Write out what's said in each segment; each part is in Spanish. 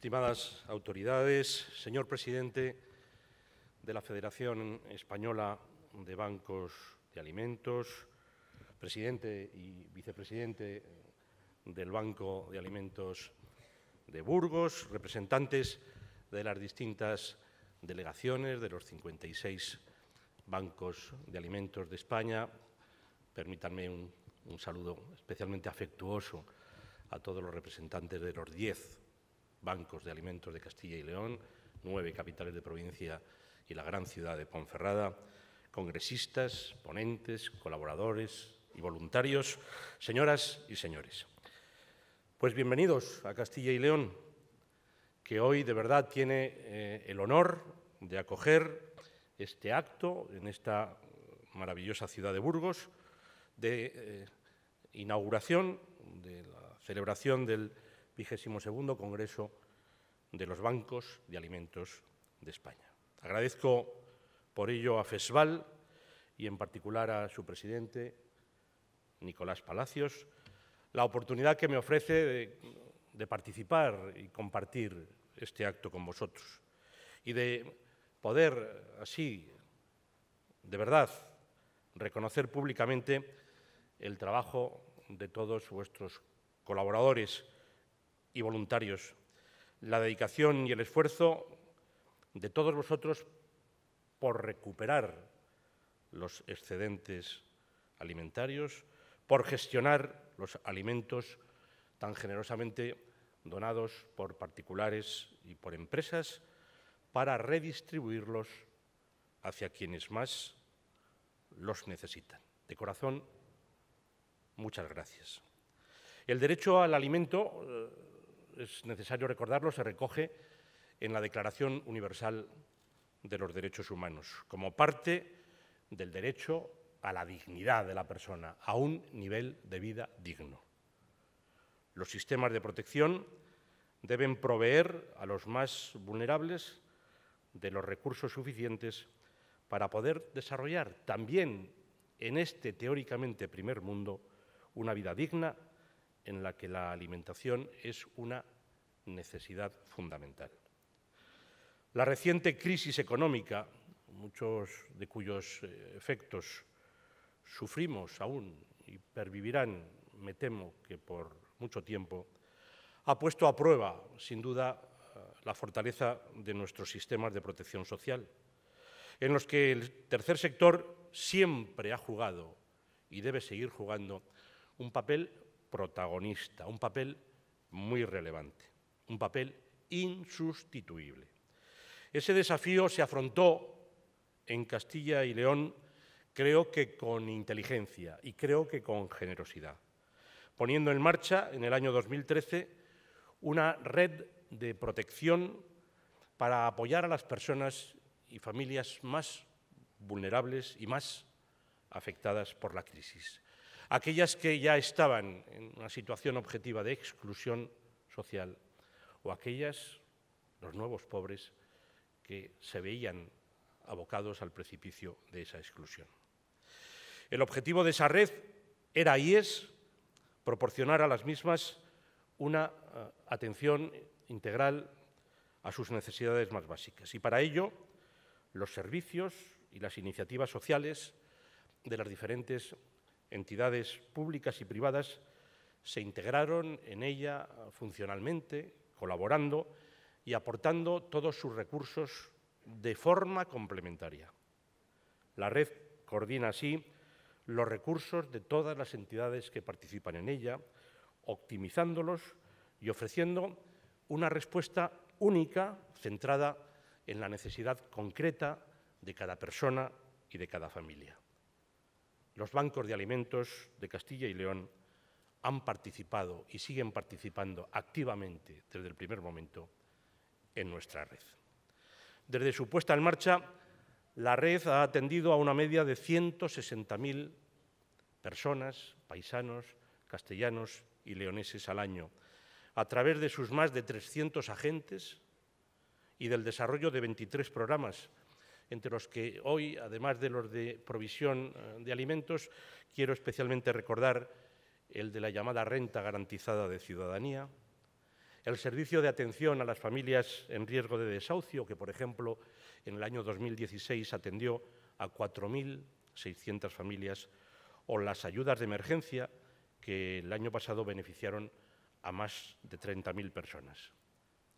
estimadas autoridades, señor presidente de la Federación Española de Bancos de Alimentos, presidente y vicepresidente del Banco de Alimentos de Burgos, representantes de las distintas delegaciones de los 56 bancos de alimentos de España. Permítanme un, saludo especialmente afectuoso a todos los representantes de los 10 bancos de alimentos de Castilla y León, nueve capitales de provincia y la gran ciudad de Ponferrada, congresistas, ponentes, colaboradores y voluntarios, señoras y señores. Pues bienvenidos a Castilla y León, que hoy de verdad tiene eh, el honor de acoger este acto en esta maravillosa ciudad de Burgos, de eh, inauguración, de la celebración del segundo Congreso de los Bancos de Alimentos de España. Agradezco por ello a FESVAL y en particular a su presidente, Nicolás Palacios, la oportunidad que me ofrece de participar y compartir este acto con vosotros y de poder así, de verdad, reconocer públicamente el trabajo de todos vuestros colaboradores y voluntarios, la dedicación y el esfuerzo de todos vosotros por recuperar los excedentes alimentarios, por gestionar los alimentos tan generosamente donados por particulares y por empresas para redistribuirlos hacia quienes más los necesitan. De corazón, muchas gracias. El derecho al alimento eh, es necesario recordarlo, se recoge en la Declaración Universal de los Derechos Humanos, como parte del derecho a la dignidad de la persona, a un nivel de vida digno. Los sistemas de protección deben proveer a los más vulnerables de los recursos suficientes para poder desarrollar también en este teóricamente primer mundo una vida digna en la que la alimentación es una necesidad fundamental. La reciente crisis económica, muchos de cuyos eh, efectos sufrimos aún y pervivirán, me temo que por mucho tiempo, ha puesto a prueba, sin duda, eh, la fortaleza de nuestros sistemas de protección social, en los que el tercer sector siempre ha jugado y debe seguir jugando un papel protagonista, un papel muy relevante, un papel insustituible. Ese desafío se afrontó en Castilla y León, creo que con inteligencia y creo que con generosidad, poniendo en marcha en el año 2013 una red de protección para apoyar a las personas y familias más vulnerables y más afectadas por la crisis aquellas que ya estaban en una situación objetiva de exclusión social o aquellas, los nuevos pobres, que se veían abocados al precipicio de esa exclusión. El objetivo de esa red era y es proporcionar a las mismas una eh, atención integral a sus necesidades más básicas. Y para ello, los servicios y las iniciativas sociales de las diferentes entidades públicas y privadas se integraron en ella funcionalmente, colaborando y aportando todos sus recursos de forma complementaria. La red coordina así los recursos de todas las entidades que participan en ella, optimizándolos y ofreciendo una respuesta única centrada en la necesidad concreta de cada persona y de cada familia los bancos de alimentos de Castilla y León han participado y siguen participando activamente desde el primer momento en nuestra red. Desde su puesta en marcha, la red ha atendido a una media de 160.000 personas, paisanos, castellanos y leoneses al año, a través de sus más de 300 agentes y del desarrollo de 23 programas entre los que hoy, además de los de provisión eh, de alimentos, quiero especialmente recordar el de la llamada renta garantizada de ciudadanía, el servicio de atención a las familias en riesgo de desahucio, que por ejemplo en el año 2016 atendió a 4.600 familias, o las ayudas de emergencia, que el año pasado beneficiaron a más de 30.000 personas.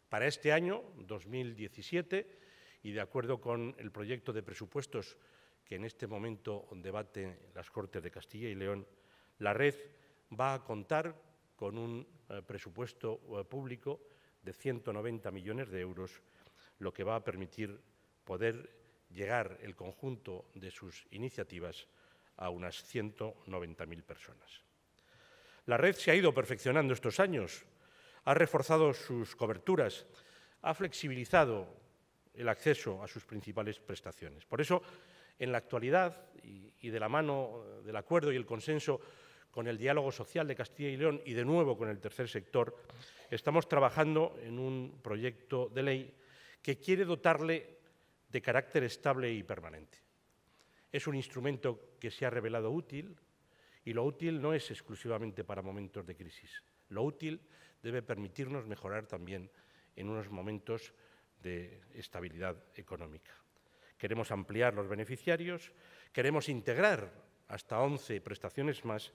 Para este año, 2017, y de acuerdo con el proyecto de presupuestos que en este momento debate las Cortes de Castilla y León, la red va a contar con un eh, presupuesto eh, público de 190 millones de euros, lo que va a permitir poder llegar el conjunto de sus iniciativas a unas 190.000 personas. La red se ha ido perfeccionando estos años, ha reforzado sus coberturas, ha flexibilizado el acceso a sus principales prestaciones. Por eso, en la actualidad, y, de la mano eh, del acuerdo y el consenso con el diálogo social de Castilla y León y de nuevo con el tercer sector, estamos trabajando en un proyecto de ley que quiere dotarle de carácter estable y permanente. Es un instrumento que se ha revelado útil y lo útil no es exclusivamente para momentos de crisis. Lo útil debe permitirnos mejorar también en unos momentos de estabilidad económica. Queremos ampliar los beneficiarios, queremos integrar hasta 11 prestaciones más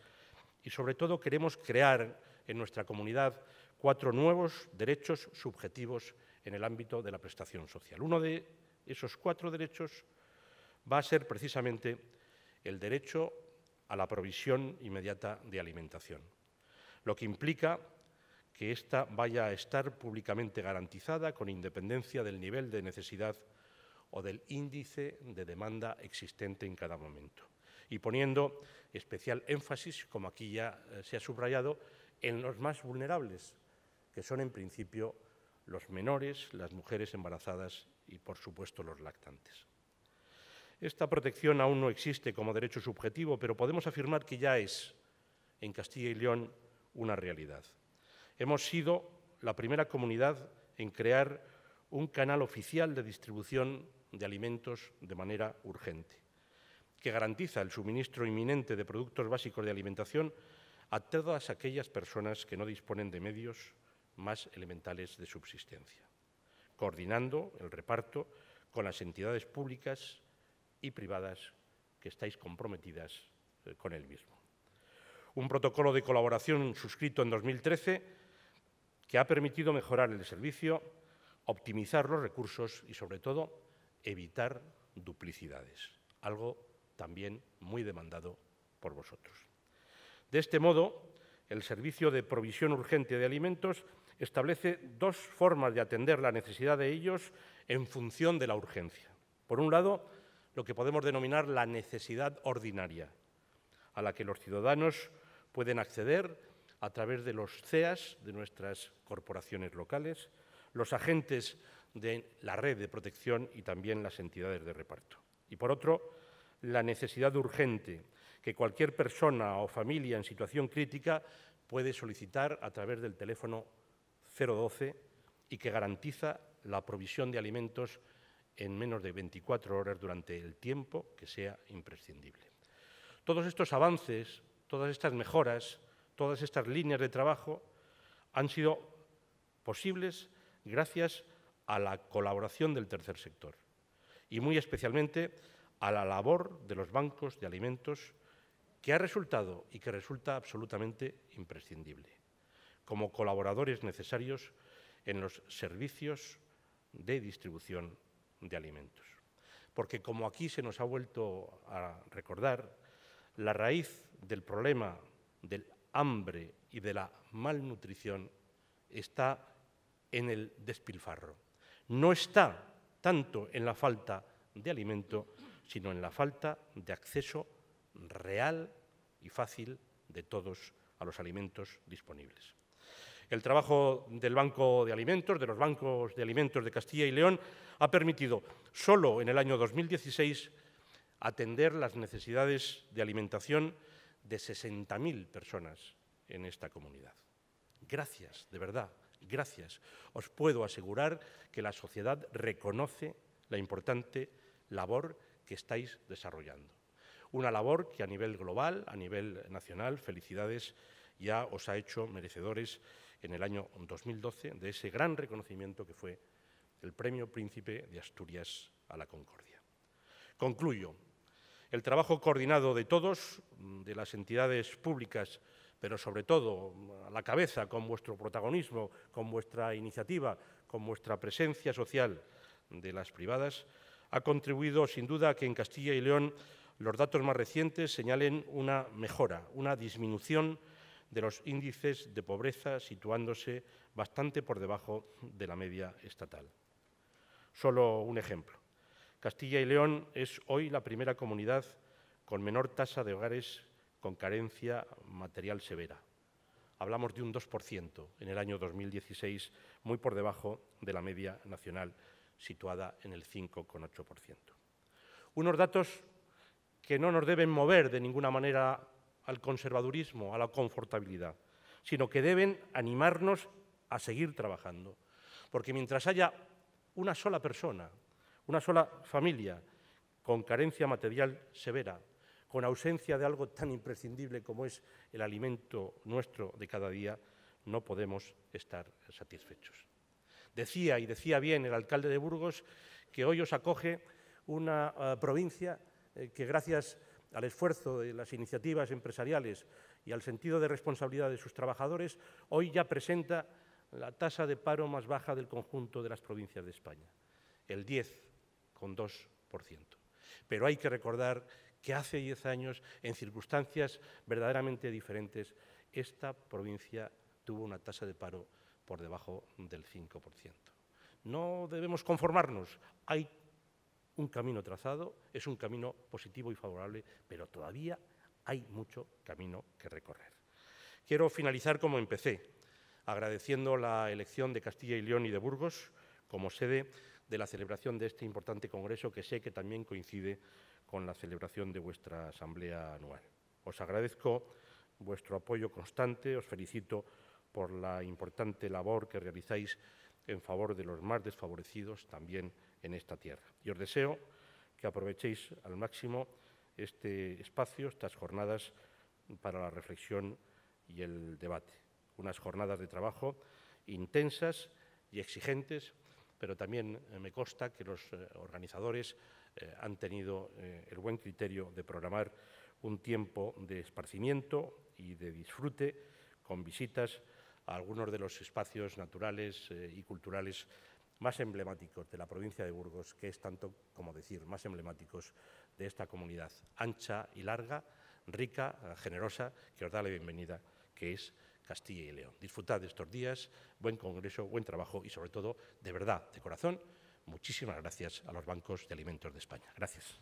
y, sobre todo, queremos crear en nuestra comunidad cuatro nuevos derechos subjetivos en el ámbito de la prestación social. Uno de esos cuatro derechos va a ser precisamente el derecho a la provisión inmediata de alimentación, lo que implica que ésta vaya a estar públicamente garantizada con independencia del nivel de necesidad o del índice de demanda existente en cada momento. Y poniendo especial énfasis, como aquí ya eh, se ha subrayado, en los más vulnerables, que son en principio los menores, las mujeres embarazadas y, por supuesto, los lactantes. Esta protección aún no existe como derecho subjetivo, pero podemos afirmar que ya es en Castilla y León una realidad. Hemos sido la primera comunidad en crear un canal oficial de distribución de alimentos de manera urgente, que garantiza el suministro inminente de productos básicos de alimentación a todas aquellas personas que no disponen de medios más elementales de subsistencia, coordinando el reparto con las entidades públicas y privadas que estáis comprometidas eh, con el mismo. Un protocolo de colaboración suscrito en 2013 que ha permitido mejorar el servicio, optimizar los recursos y, sobre todo, evitar duplicidades, algo también muy demandado por vosotros. De este modo, el servicio de provisión urgente de alimentos establece dos formas de atender la necesidad de ellos en función de la urgencia. Por un lado, lo que podemos denominar la necesidad ordinaria, a la que los ciudadanos pueden acceder a través de los CEAS, de nuestras corporaciones locales, los agentes de la red de protección y también las entidades de reparto. Y por otro, la necesidad urgente que cualquier persona o familia en situación crítica puede solicitar a través del teléfono 012 y que garantiza la provisión de alimentos en menos de 24 horas durante el tiempo que sea imprescindible. Todos estos avances, todas estas mejoras, Todas estas líneas de trabajo han sido posibles gracias a la colaboración del tercer sector y muy especialmente a la labor de los bancos de alimentos que ha resultado y que resulta absolutamente imprescindible como colaboradores necesarios en los servicios de distribución de alimentos. Porque como aquí se nos ha vuelto a recordar, la raíz del problema del hambre y de la malnutrición está en el despilfarro. No está tanto en la falta de alimento, sino en la falta de acceso real y fácil de todos a los alimentos disponibles. El trabajo del Banco de Alimentos, de los bancos de alimentos de Castilla y León, ha permitido solo en el año 2016 atender las necesidades de alimentación de 60.000 personas en esta comunidad. Gracias, de verdad, gracias. Os puedo asegurar que la sociedad reconoce la importante labor que estáis desarrollando. Una labor que a nivel global, a nivel nacional, felicidades, ya os ha hecho merecedores en el año 2012 de ese gran reconocimiento que fue el Premio Príncipe de Asturias a la Concordia. Concluyo el trabajo coordinado de todos, mm, de las entidades públicas, pero sobre todo mm, a la cabeza, con vuestro protagonismo, con vuestra iniciativa, con vuestra presencia social de las privadas, ha contribuido sin duda a que en Castilla y León los datos más recientes señalen una mejora, una disminución de los índices de pobreza, situándose bastante por debajo de la media estatal. Solo un ejemplo. Castilla y León es hoy la primera comunidad con menor tasa de hogares con carencia material severa. Hablamos de un 2% en el año 2016, muy por debajo de la media nacional, situada en el 5,8%. Unos datos que no nos deben mover de ninguna manera al conservadurismo, a la confortabilidad, sino que deben animarnos a seguir trabajando. Porque mientras haya una sola persona una sola familia con carencia material severa, con ausencia de algo tan imprescindible como es el alimento nuestro de cada día, no podemos estar satisfechos. Decía, y decía bien el alcalde de Burgos, que hoy os acoge una eh, provincia eh, que gracias al esfuerzo de las iniciativas empresariales y al sentido de responsabilidad de sus trabajadores, hoy ya presenta la tasa de paro más baja del conjunto de las provincias de España, el 10 con 2%. Pero hay que recordar que hace 10 años, en circunstancias verdaderamente diferentes, esta provincia tuvo una tasa de paro por debajo del 5%. No debemos conformarnos. Hay un camino trazado, es un camino positivo y favorable, pero todavía hay mucho camino que recorrer. Quiero finalizar como empecé, agradeciendo la elección de Castilla y León y de Burgos como sede de la celebración de este importante congreso que sé que también coincide con la celebración de vuestra asamblea anual. Os agradezco vuestro apoyo constante, os felicito por la importante labor que realizáis en favor de los más desfavorecidos también en esta tierra. Y os deseo que aprovechéis al máximo este espacio, estas jornadas para la reflexión y el debate. Unas jornadas de trabajo intensas y exigentes pero también eh, me consta que los eh, organizadores eh, han tenido el buen criterio de programar un tiempo de esparcimiento y de disfrute con visitas a algunos de los espacios naturales y culturales más emblemáticos de la provincia de Burgos, que es tanto como decir, más emblemáticos de esta comunidad ancha y larga, rica, generosa, que os da la bienvenida, que es Castilla y León. Disfrutad de estos días, buen congreso, buen trabajo y sobre todo, de verdad, de corazón, muchísimas gracias a los bancos de alimentos de España. Gracias.